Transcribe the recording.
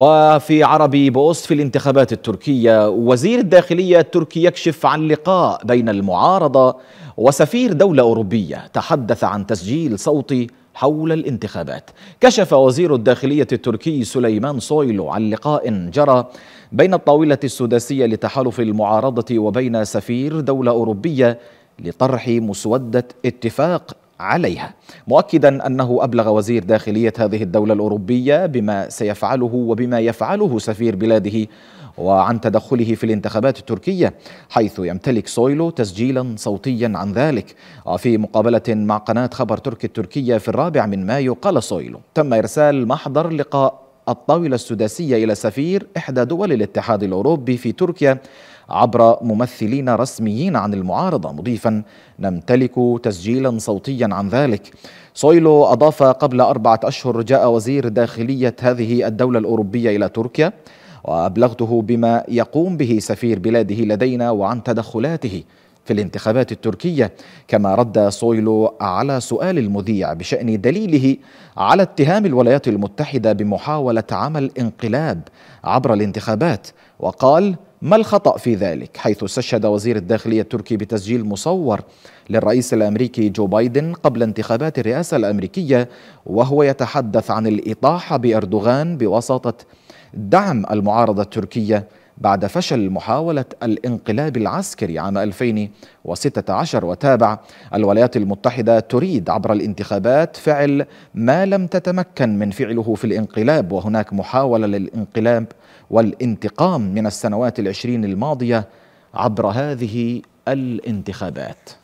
وفي عربي بوست في الانتخابات التركية وزير الداخلية التركي يكشف عن لقاء بين المعارضة وسفير دولة أوروبية تحدث عن تسجيل صوتي حول الانتخابات كشف وزير الداخلية التركي سليمان صويلو عن لقاء جرى بين الطاولة السداسية لتحالف المعارضة وبين سفير دولة أوروبية لطرح مسودة اتفاق عليها مؤكدا أنه أبلغ وزير داخلية هذه الدولة الأوروبية بما سيفعله وبما يفعله سفير بلاده وعن تدخله في الانتخابات التركية حيث يمتلك سويلو تسجيلا صوتيا عن ذلك وفي مقابلة مع قناة خبر تركي التركية في الرابع من مايو قال سويلو تم إرسال محضر لقاء الطاولة السداسية إلى سفير إحدى دول الاتحاد الأوروبي في تركيا عبر ممثلين رسميين عن المعارضة مضيفا نمتلك تسجيلا صوتيا عن ذلك سويلو أضاف قبل أربعة أشهر جاء وزير داخلية هذه الدولة الأوروبية إلى تركيا وأبلغته بما يقوم به سفير بلاده لدينا وعن تدخلاته في الانتخابات التركية كما رد سويلو على سؤال المذيع بشأن دليله على اتهام الولايات المتحدة بمحاولة عمل انقلاب عبر الانتخابات وقال ما الخطأ في ذلك حيث استشهد وزير الداخلية التركي بتسجيل مصور للرئيس الأمريكي جو بايدن قبل انتخابات الرئاسة الأمريكية وهو يتحدث عن الإطاحة بأردوغان بواسطة دعم المعارضة التركية بعد فشل محاولة الانقلاب العسكري عام 2016 وتابع الولايات المتحدة تريد عبر الانتخابات فعل ما لم تتمكن من فعله في الانقلاب وهناك محاولة للانقلاب والانتقام من السنوات العشرين الماضية عبر هذه الانتخابات